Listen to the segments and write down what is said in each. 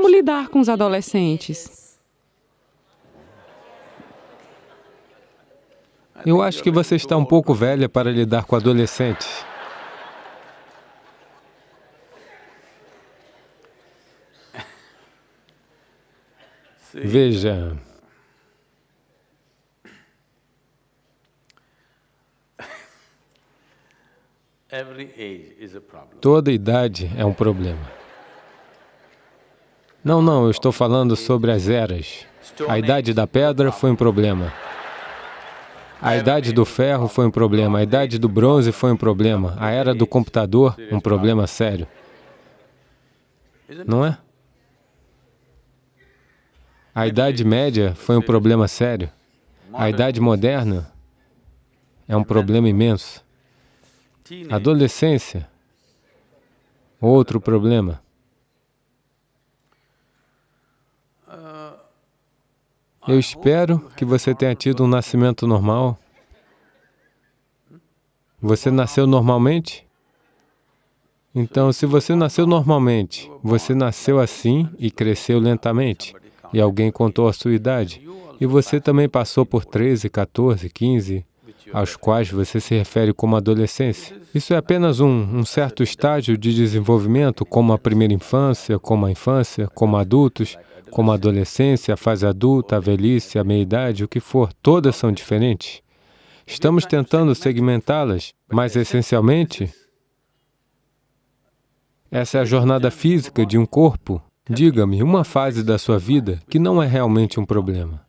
como lidar com os adolescentes? Eu acho que você está um pouco velha para lidar com adolescentes. Veja. Toda idade é um problema. Não, não, eu estou falando sobre as eras. A idade da pedra foi um problema. A idade do ferro foi um problema, a idade do bronze foi um problema, a era do computador, um problema sério. Não é? A Idade Média foi um problema sério. A Idade Moderna é um problema imenso. Adolescência, outro problema. Eu espero que você tenha tido um nascimento normal. Você nasceu normalmente? Então, se você nasceu normalmente, você nasceu assim e cresceu lentamente, e alguém contou a sua idade, e você também passou por 13, 14, 15, aos quais você se refere como adolescência. Isso é apenas um, um certo estágio de desenvolvimento, como a primeira infância, como a infância, como adultos, como a adolescência, a fase adulta, a velhice, a meia-idade, o que for, todas são diferentes. Estamos tentando segmentá-las, mas essencialmente, essa é a jornada física de um corpo. Diga-me, uma fase da sua vida que não é realmente um problema.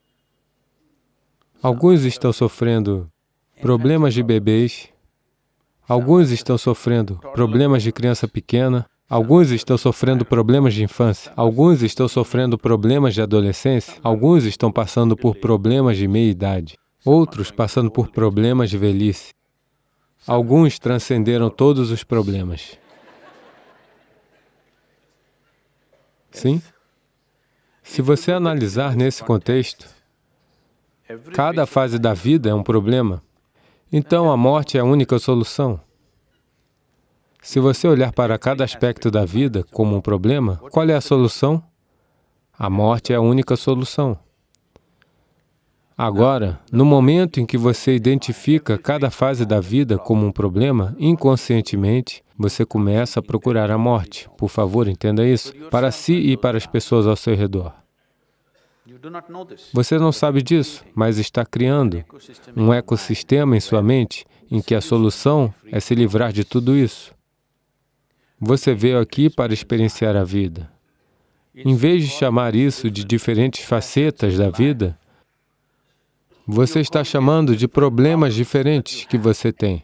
Alguns estão sofrendo problemas de bebês, alguns estão sofrendo problemas de criança pequena, Alguns estão sofrendo problemas de infância, alguns estão sofrendo problemas de adolescência, alguns estão passando por problemas de meia-idade, outros passando por problemas de velhice. Alguns transcenderam todos os problemas. Sim? Se você analisar nesse contexto, cada fase da vida é um problema. Então a morte é a única solução. Se você olhar para cada aspecto da vida como um problema, qual é a solução? A morte é a única solução. Agora, no momento em que você identifica cada fase da vida como um problema, inconscientemente, você começa a procurar a morte. Por favor, entenda isso, para si e para as pessoas ao seu redor. Você não sabe disso, mas está criando um ecossistema em sua mente em que a solução é se livrar de tudo isso. Você veio aqui para experienciar a vida. Em vez de chamar isso de diferentes facetas da vida, você está chamando de problemas diferentes que você tem.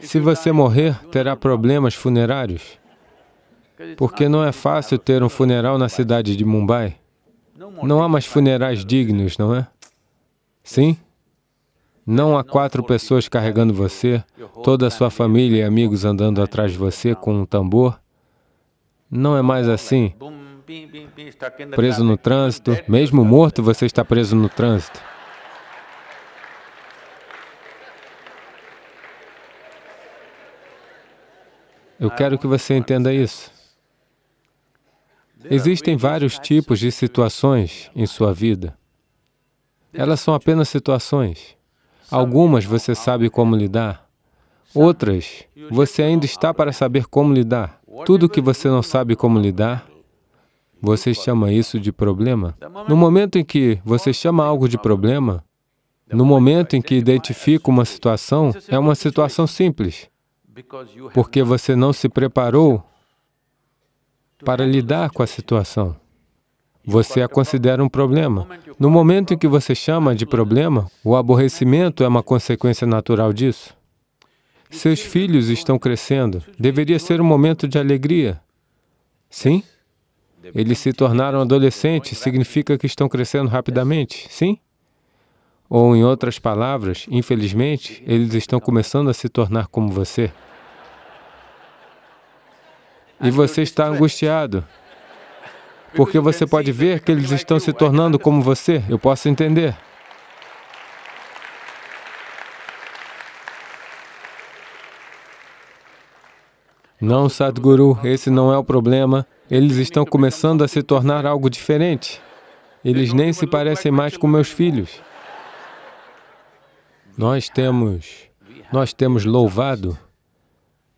Se você morrer, terá problemas funerários, porque não é fácil ter um funeral na cidade de Mumbai. Não há mais funerais dignos, não é? Sim? Não há quatro pessoas carregando você, toda a sua família e amigos andando atrás de você com um tambor. Não é mais assim. Preso no trânsito, mesmo morto, você está preso no trânsito. Eu ah, quero que você entenda isso. Existem vários tipos de situações em sua vida. Elas são apenas situações. Algumas você sabe como lidar, outras você ainda está para saber como lidar. Tudo que você não sabe como lidar, você chama isso de problema. No momento em que você chama algo de problema, no momento em que identifica uma situação, é uma situação simples, porque você não se preparou para lidar com a situação. Você a considera um problema. No momento em que você chama de problema, né? o aborrecimento é uma consequência natural disso. Seus filhos estão crescendo. Deveria ser um momento de alegria. Sim? Eles se tornaram adolescentes, significa que estão crescendo rapidamente. Sim? Ou, em outras palavras, infelizmente, eles estão começando a se tornar como você e você está angustiado, porque você pode assim, ver que eles estão se tornando como você, eu posso entender. Não, Sadhguru, esse não é o problema. Eles estão começando a se tornar algo diferente. Eles nem se parecem mais com meus filhos. Nós temos, nós temos louvado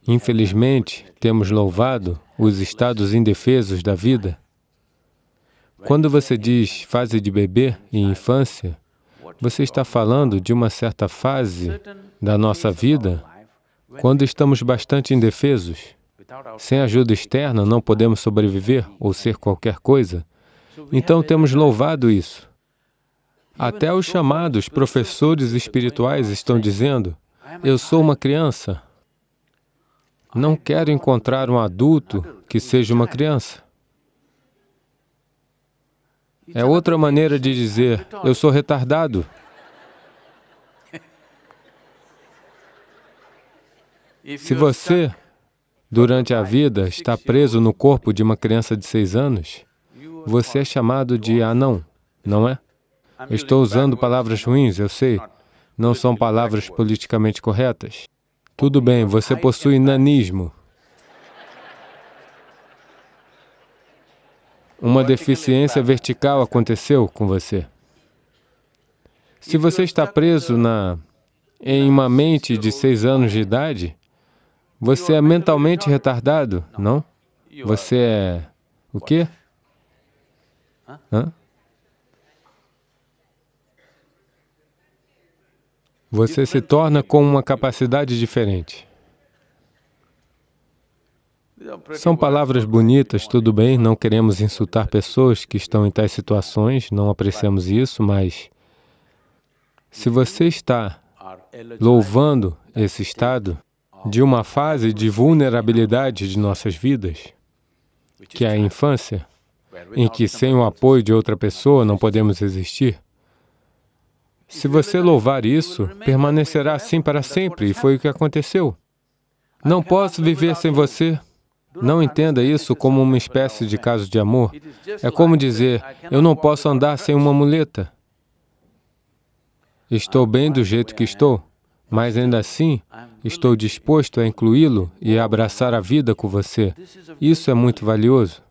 Infelizmente, temos louvado os estados indefesos da vida. Quando você diz fase de bebê e infância, você está falando de uma certa fase da nossa vida quando estamos bastante indefesos. Sem ajuda externa, não podemos sobreviver ou ser qualquer coisa. Então, temos louvado isso. Até os chamados professores espirituais estão dizendo, eu sou uma criança, não quero encontrar um adulto que seja uma criança. É outra maneira de dizer, eu sou retardado. Se você, durante a vida, está preso no corpo de uma criança de seis anos, você é chamado de anão, não é? estou usando palavras ruins, eu sei. Não são palavras politicamente corretas. Tudo bem, você possui nanismo. Uma deficiência vertical aconteceu com você. Se você está preso na, em uma mente de seis anos de idade, você é mentalmente retardado, não? Você é... o quê? Hã? você se torna com uma capacidade diferente. São palavras bonitas, tudo bem, não queremos insultar pessoas que estão em tais situações, não apreciamos isso, mas se você está louvando esse estado de uma fase de vulnerabilidade de nossas vidas, que é a infância, em que sem o apoio de outra pessoa não podemos existir, se você louvar isso, permanecerá assim para sempre, e foi o que aconteceu. Não posso viver sem você. Não entenda isso como uma espécie de caso de amor. É como dizer, eu não posso andar sem uma muleta. Estou bem do jeito que estou, mas ainda assim, estou disposto a incluí-lo e a abraçar a vida com você. Isso é muito valioso.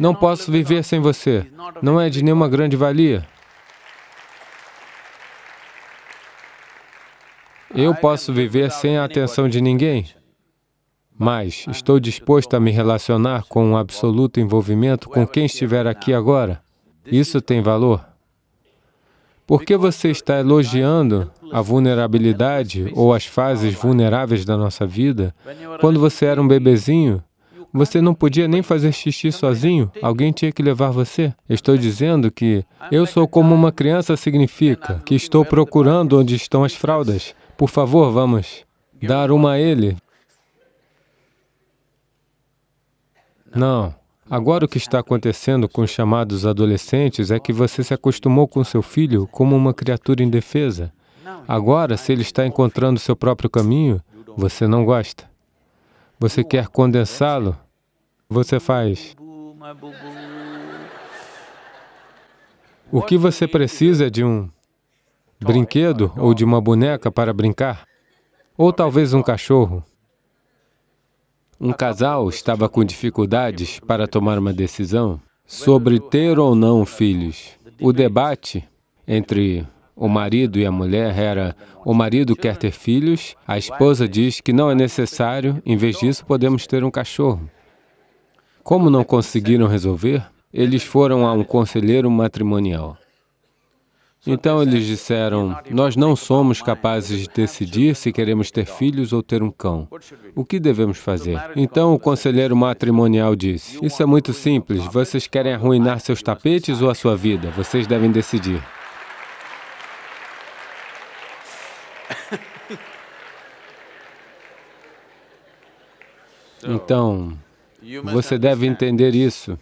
Não posso viver sem você. Não é de nenhuma grande valia. Eu posso viver sem a atenção de ninguém, mas estou disposto a me relacionar com um absoluto envolvimento com quem estiver aqui agora. Isso tem valor. Por que você está elogiando a vulnerabilidade ou as fases vulneráveis da nossa vida? Quando você era um bebezinho, você não podia nem fazer xixi sozinho, alguém tinha que levar você. Estou dizendo que eu sou como uma criança significa que estou procurando onde estão as fraldas. Por favor, vamos dar uma a ele. Não. Agora o que está acontecendo com os chamados adolescentes é que você se acostumou com seu filho como uma criatura indefesa. Agora, se ele está encontrando seu próprio caminho, você não gosta. Você quer condensá-lo. Você faz. O que você precisa é de um brinquedo ou de uma boneca para brincar, ou talvez um cachorro. Um casal estava com dificuldades para tomar uma decisão sobre ter ou não filhos. O debate entre o marido e a mulher era, o marido quer ter filhos, a esposa diz que não é necessário, em vez disso podemos ter um cachorro. Como não conseguiram resolver, eles foram a um conselheiro matrimonial. Então eles disseram: Nós não somos capazes de decidir se queremos ter filhos ou ter um cão. O que devemos fazer? Então o conselheiro matrimonial disse: Isso é muito simples. Vocês querem arruinar seus tapetes ou a sua vida? Vocês devem decidir. Então, você deve entender isso.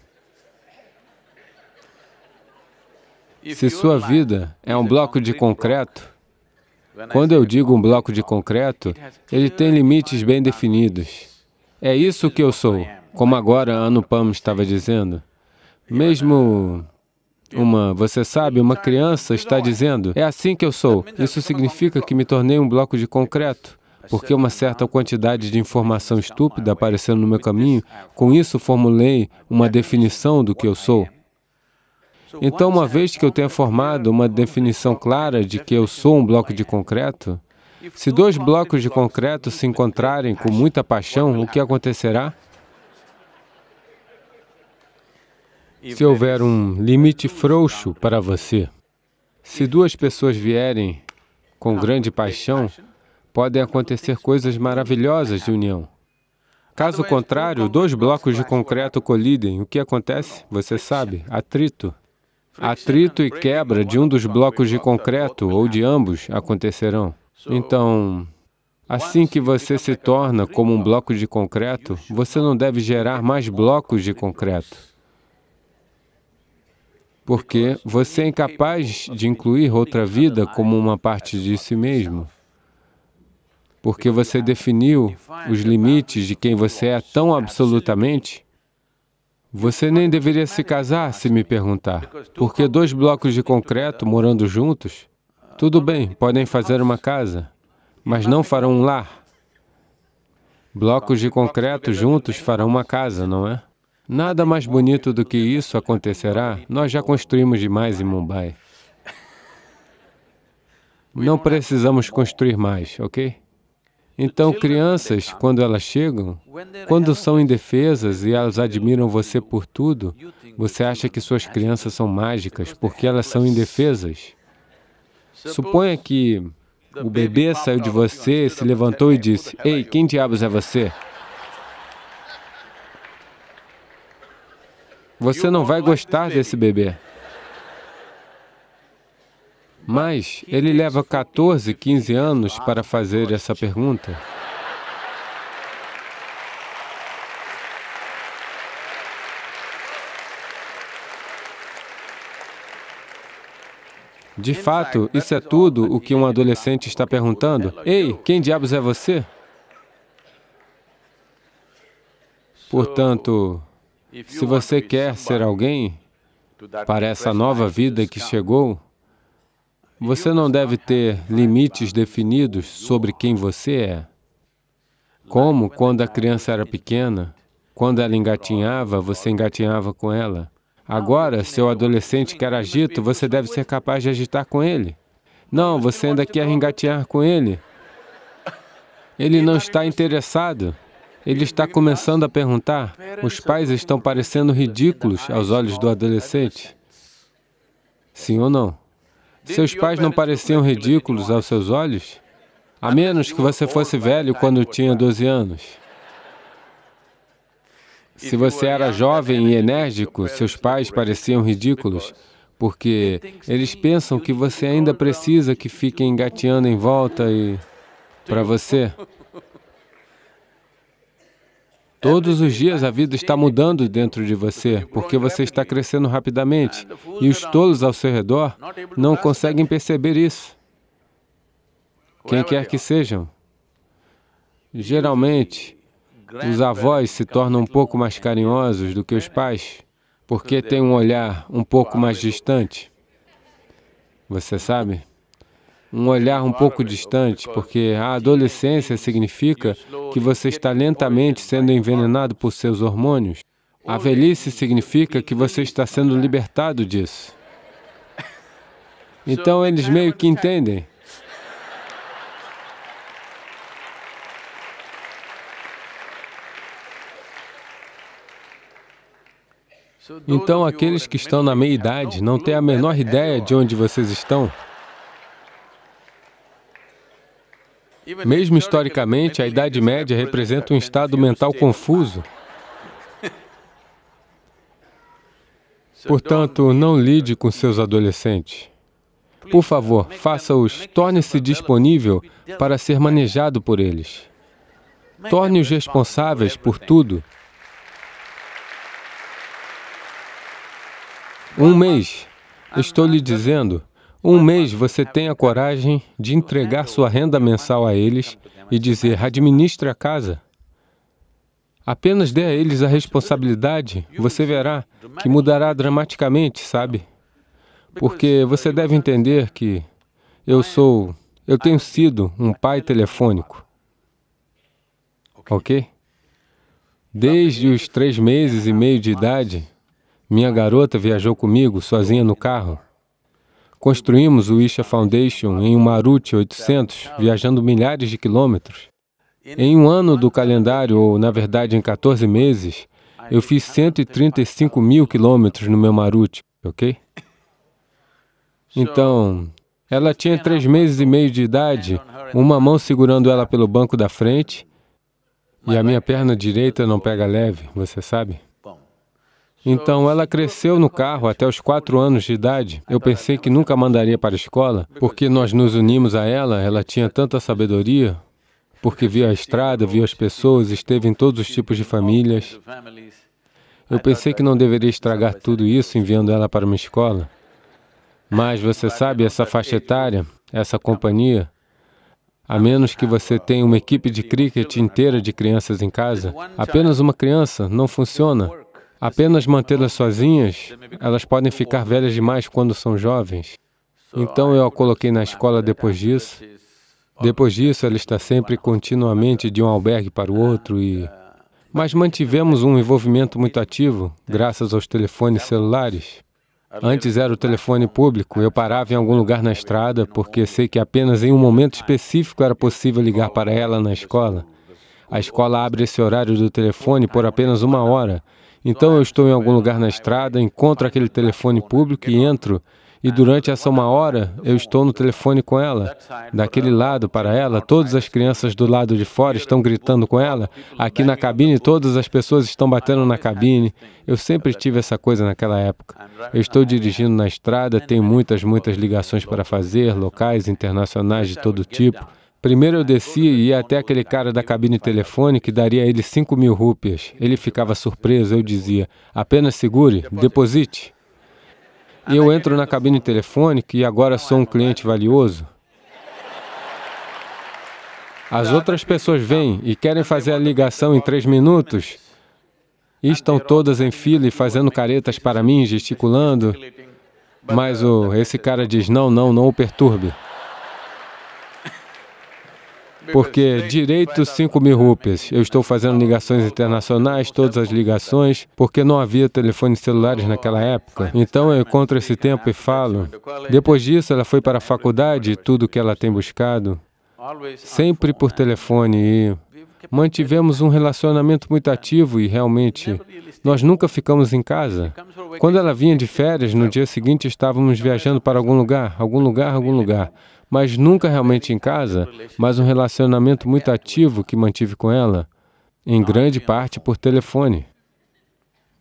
Se sua vida é um bloco de concreto, quando eu digo um bloco de concreto, ele tem limites bem definidos. É isso que eu sou, como agora Anupam estava dizendo. Mesmo uma, você sabe, uma criança está dizendo, é assim que eu sou. Isso significa que me tornei um bloco de concreto, porque uma certa quantidade de informação estúpida aparecendo no meu caminho, com isso formulei uma definição do que eu sou. Então, uma vez que eu tenha formado uma definição clara de que eu sou um bloco de concreto, se dois blocos de concreto se encontrarem com muita paixão, o que acontecerá? Se houver um limite frouxo para você, se duas pessoas vierem com grande paixão, podem acontecer coisas maravilhosas de união. Caso contrário, dois blocos de concreto colidem. O que acontece? Você sabe, atrito. Atrito e quebra de um dos blocos de concreto ou de ambos acontecerão. Então, assim que você se torna como um bloco de concreto, você não deve gerar mais blocos de concreto, porque você é incapaz de incluir outra vida como uma parte de si mesmo, porque você definiu os limites de quem você é tão absolutamente você nem deveria se casar, se me perguntar, porque dois blocos de concreto morando juntos, tudo bem, podem fazer uma casa, mas não farão um lar. Blocos de concreto juntos farão uma casa, não é? Nada mais bonito do que isso acontecerá, nós já construímos demais em Mumbai. Não precisamos construir mais, ok? Então, crianças, quando elas chegam, quando são indefesas e elas admiram você por tudo, você acha que suas crianças são mágicas porque elas são indefesas. Suponha que o bebê saiu de você, se levantou e disse, Ei, quem diabos é você? Você não vai gostar desse bebê. Mas ele leva 14, 15 anos para fazer essa pergunta. De fato, isso é tudo o que um adolescente está perguntando. Ei, quem diabos é você? Portanto, se você quer ser alguém para essa nova vida que chegou, você não deve ter limites definidos sobre quem você é. Como quando a criança era pequena, quando ela engatinhava, você engatinhava com ela. Agora, seu adolescente quer agito, você deve ser capaz de agitar com ele. Não, você ainda quer engatinhar com ele. Ele não está interessado. Ele está começando a perguntar. Os pais estão parecendo ridículos aos olhos do adolescente. Sim ou não? Seus pais não pareciam ridículos aos seus olhos? A menos que você fosse velho quando tinha 12 anos. Se você era jovem e enérgico, seus pais pareciam ridículos, porque eles pensam que você ainda precisa que fiquem gateando em volta e... para você. Todos os dias a vida está mudando dentro de você, porque você está crescendo rapidamente e os tolos ao seu redor não conseguem perceber isso. Quem quer que sejam. Geralmente, os avós se tornam um pouco mais carinhosos do que os pais, porque têm um olhar um pouco mais distante. Você sabe? um olhar um pouco distante, porque a adolescência significa que você está lentamente sendo envenenado por seus hormônios. A velhice significa que você está sendo libertado disso. Então eles meio que entendem. Então aqueles que estão na meia-idade não têm a menor ideia de onde vocês estão. Mesmo historicamente, a Idade Média representa um estado mental confuso. Portanto, não lide com seus adolescentes. Por favor, faça-os, torne-se disponível para ser manejado por eles. Torne-os responsáveis por tudo. Um mês, estou lhe dizendo, um mês você tem a coragem de entregar sua renda mensal a eles e dizer: administre a casa. Apenas dê a eles a responsabilidade, você verá que mudará dramaticamente, sabe? Porque você deve entender que eu sou, eu tenho sido um pai telefônico. Ok? Desde os três meses e meio de idade, minha garota viajou comigo sozinha no carro. Construímos o Isha Foundation em um Maruti 800, viajando milhares de quilômetros. Em um ano do calendário, ou na verdade em 14 meses, eu fiz 135 mil quilômetros no meu Maruti, ok? Então, ela tinha três meses e meio de idade, uma mão segurando ela pelo banco da frente e a minha perna direita não pega leve, você sabe? Então ela cresceu no carro até os quatro anos de idade. Eu pensei que nunca mandaria para a escola, porque nós nos unimos a ela, ela tinha tanta sabedoria, porque viu a estrada, viu as pessoas, esteve em todos os tipos de famílias. Eu pensei que não deveria estragar tudo isso enviando ela para uma escola. Mas você sabe, essa faixa etária, essa companhia, a menos que você tenha uma equipe de cricket inteira de crianças em casa, apenas uma criança não funciona. Apenas mantê-las sozinhas, elas podem ficar velhas demais quando são jovens. Então eu a coloquei na escola depois disso. Depois disso, ela está sempre continuamente de um albergue para o outro e... Mas mantivemos um envolvimento muito ativo, graças aos telefones celulares. Antes era o telefone público, eu parava em algum lugar na estrada, porque sei que apenas em um momento específico era possível ligar para ela na escola. A escola abre esse horário do telefone por apenas uma hora, então eu estou em algum lugar na estrada, encontro aquele telefone público e entro. E durante essa uma hora, eu estou no telefone com ela. Daquele lado para ela, todas as crianças do lado de fora estão gritando com ela. Aqui na cabine, todas as pessoas estão batendo na cabine. Eu sempre tive essa coisa naquela época. Eu estou dirigindo na estrada, tenho muitas, muitas ligações para fazer, locais internacionais de todo tipo. Primeiro eu descia e ia até aquele cara da cabine telefônica e daria a ele 5 mil rúpias. Ele ficava surpreso, eu dizia, apenas segure, deposite. E eu entro na cabine telefônica e agora sou um cliente valioso. As outras pessoas vêm e querem fazer a ligação em três minutos e estão todas em fila e fazendo caretas para mim, gesticulando. Mas o, esse cara diz, não, não, não o perturbe porque direito 5 mil rupias. Eu estou fazendo ligações internacionais, todas as ligações, porque não havia telefones celulares naquela época. Então eu encontro esse tempo e falo. Depois disso, ela foi para a faculdade, tudo que ela tem buscado, sempre por telefone e mantivemos um relacionamento muito ativo e realmente nós nunca ficamos em casa. Quando ela vinha de férias, no dia seguinte estávamos viajando para algum lugar, algum lugar, algum lugar mas nunca realmente em casa, mas um relacionamento muito ativo que mantive com ela, em grande parte por telefone.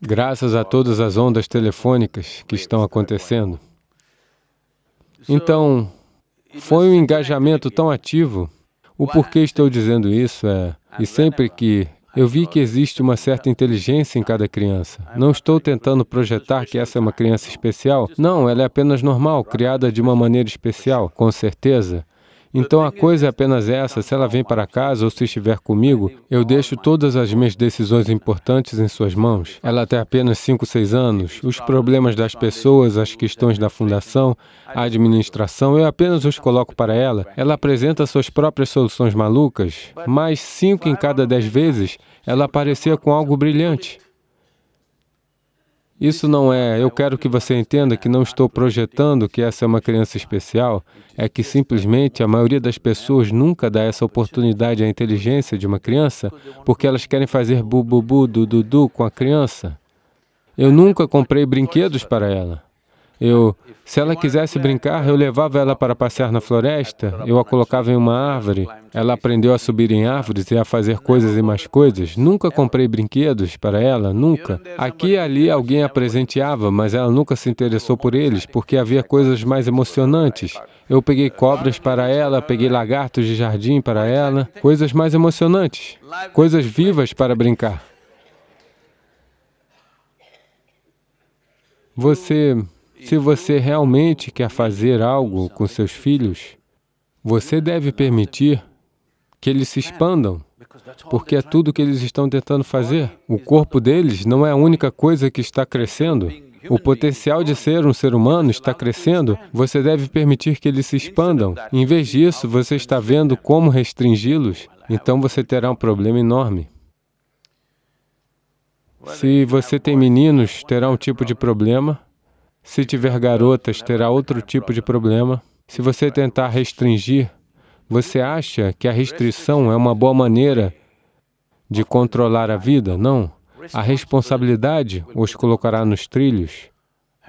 Graças a todas as ondas telefônicas que estão acontecendo. Então, foi um engajamento tão ativo. O porquê estou dizendo isso é, e sempre que eu vi que existe uma certa inteligência em cada criança. Não estou tentando projetar que essa é uma criança especial. Não, ela é apenas normal, criada de uma maneira especial, com certeza. Então a coisa é apenas essa: se ela vem para casa ou se estiver comigo, eu deixo todas as minhas decisões importantes em suas mãos. Ela tem apenas 5, 6 anos. Os problemas das pessoas, as questões da fundação, a administração, eu apenas os coloco para ela. Ela apresenta suas próprias soluções malucas, mas cinco em cada dez vezes ela aparecia com algo brilhante. Isso não é, eu quero que você entenda que não estou projetando que essa é uma criança especial, é que simplesmente a maioria das pessoas nunca dá essa oportunidade à inteligência de uma criança porque elas querem fazer bububu, dududu com a criança. Eu nunca comprei brinquedos para ela. Eu, se ela quisesse brincar, eu levava ela para passear na floresta, eu a colocava em uma árvore. Ela aprendeu a subir em árvores e a fazer coisas e mais coisas. Nunca comprei brinquedos para ela, nunca. Aqui e ali alguém a presenteava, mas ela nunca se interessou por eles, porque havia coisas mais emocionantes. Eu peguei cobras para ela, peguei lagartos de jardim para ela, coisas mais emocionantes, coisas vivas para brincar. Você se você realmente quer fazer algo com seus filhos, você deve permitir que eles se expandam, porque é tudo que eles estão tentando fazer. O corpo deles não é a única coisa que está crescendo. O potencial de ser um ser humano está crescendo, você deve permitir que eles se expandam. Em vez disso, você está vendo como restringi-los, então você terá um problema enorme. Se você tem meninos, terá um tipo de problema. Se tiver garotas, terá outro tipo de problema. Se você tentar restringir, você acha que a restrição é uma boa maneira de controlar a vida? Não. A responsabilidade os colocará nos trilhos.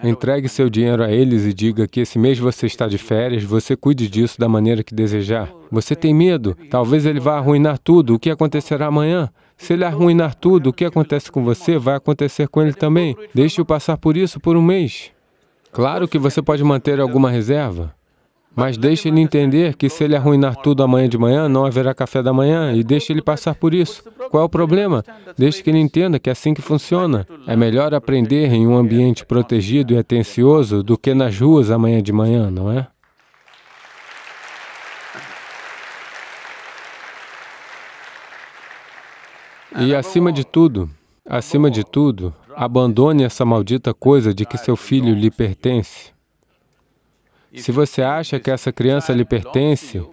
Entregue seu dinheiro a eles e diga que esse mês você está de férias, você cuide disso da maneira que desejar. Você tem medo, talvez ele vá arruinar tudo, o que acontecerá amanhã? Se ele arruinar tudo, o que acontece com você vai acontecer com ele também. Deixe-o passar por isso por um mês. Claro que você pode manter alguma reserva, mas deixe ele entender que se ele arruinar tudo amanhã de manhã, não haverá café da manhã e deixe ele passar por isso. Qual é o problema? Deixe que ele entenda que é assim que funciona. É melhor aprender em um ambiente protegido e atencioso do que nas ruas amanhã de manhã, não é? E acima de tudo, Acima de tudo, abandone essa maldita coisa de que seu filho lhe pertence. Se você acha que essa criança lhe pertence,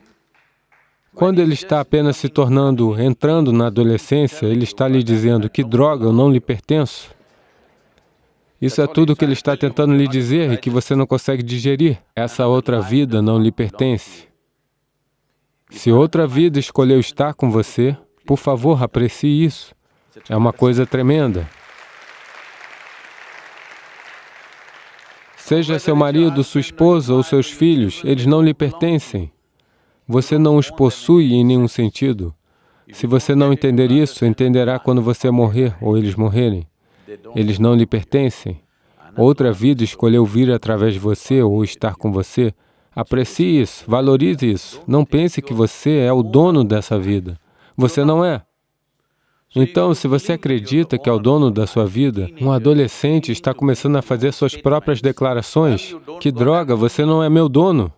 quando ele está apenas se tornando, entrando na adolescência, ele está lhe dizendo que droga, eu não lhe pertenço. Isso é tudo o que ele está tentando lhe dizer e que você não consegue digerir. Essa outra vida não lhe pertence. Se outra vida escolheu estar com você, por favor, aprecie isso. É uma coisa tremenda. Seja seu marido, sua né, esposa ou seus filhos, eles não lhe pertencem. Você não os possui em nenhum sentido. Se você não entender isso, entenderá quando você morrer né, ou eles morrerem. Eles não lhe pertencem. Ah, Outra vida escolheu vir através de você ou estar com você. Aprecie isso, valorize isso. Não pense que você é o dono dessa vida. Você não é. Então, se você acredita que é o dono da sua vida, um adolescente está começando a fazer suas próprias declarações, que droga, você não é meu dono.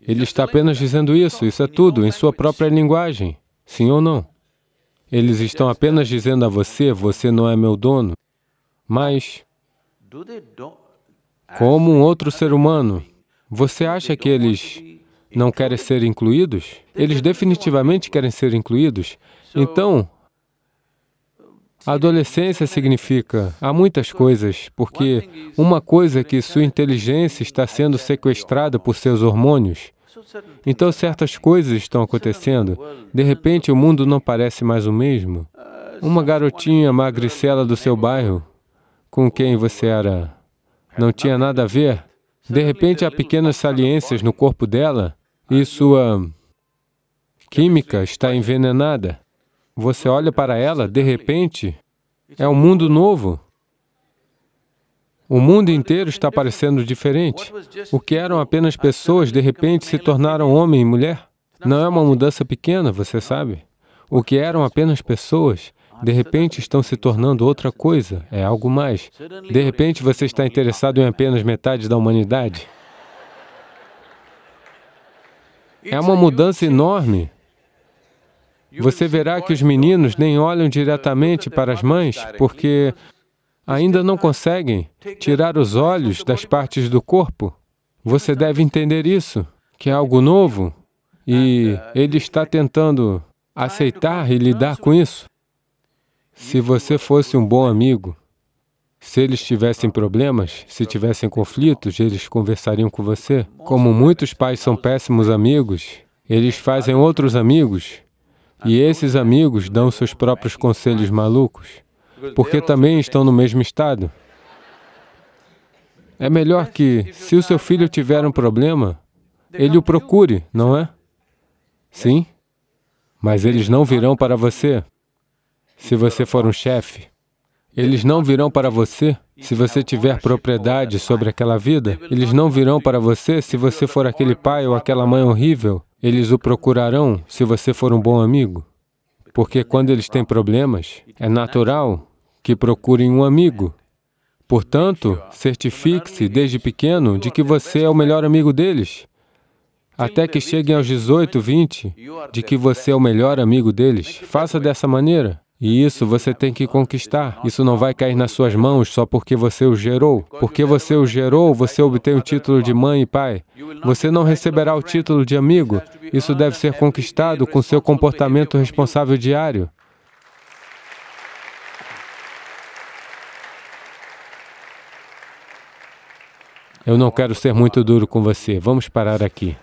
Ele está apenas dizendo isso, isso é tudo, em sua própria linguagem, sim ou não? Eles estão apenas dizendo a você, você não é meu dono. Mas, como um outro ser humano, você acha que eles não querem ser incluídos? Eles definitivamente querem ser incluídos. Então, Adolescência significa há muitas coisas, porque uma coisa é que sua inteligência está sendo sequestrada por seus hormônios. Então, certas coisas estão acontecendo. De repente, o mundo não parece mais o mesmo. Uma garotinha magricela do seu bairro, com quem você era, não tinha nada a ver. De repente, há pequenas saliências no corpo dela e sua química está envenenada. Você olha para ela, de repente, é um mundo novo. O mundo inteiro está parecendo diferente. O que eram apenas pessoas, de repente, se tornaram homem e mulher. Não é uma mudança pequena, você sabe. O que eram apenas pessoas, de repente estão se tornando outra coisa, é algo mais. De repente você está interessado em apenas metade da humanidade. É uma mudança enorme. Você verá que os meninos nem olham diretamente para as mães, porque ainda não conseguem tirar os olhos das partes do corpo. Você deve entender isso, que é algo novo, e ele está tentando aceitar e lidar com isso. Se você fosse um bom amigo, se eles tivessem problemas, se tivessem conflitos, eles conversariam com você. Como muitos pais são péssimos amigos, eles fazem outros amigos e esses amigos dão seus próprios conselhos malucos, porque também estão no mesmo estado. É melhor que, se o seu filho tiver um problema, ele o procure, não é? Sim, mas eles não virão para você se você for um chefe. Eles não virão para você se você tiver propriedade sobre aquela vida. Eles não virão para você se você for aquele pai ou aquela mãe horrível eles o procurarão se você for um bom amigo, porque quando eles têm problemas, é natural que procurem um amigo. Portanto, certifique-se desde pequeno de que você é o melhor amigo deles. Até que cheguem aos 18, 20, de que você é o melhor amigo deles. Faça dessa maneira. E isso você tem que conquistar. Isso não vai cair nas suas mãos só porque você o gerou. Porque você o gerou, você obtém o título de mãe e pai. Você não receberá o título de amigo. Isso deve ser conquistado com seu comportamento responsável diário. Eu não quero ser muito duro com você. Vamos parar aqui.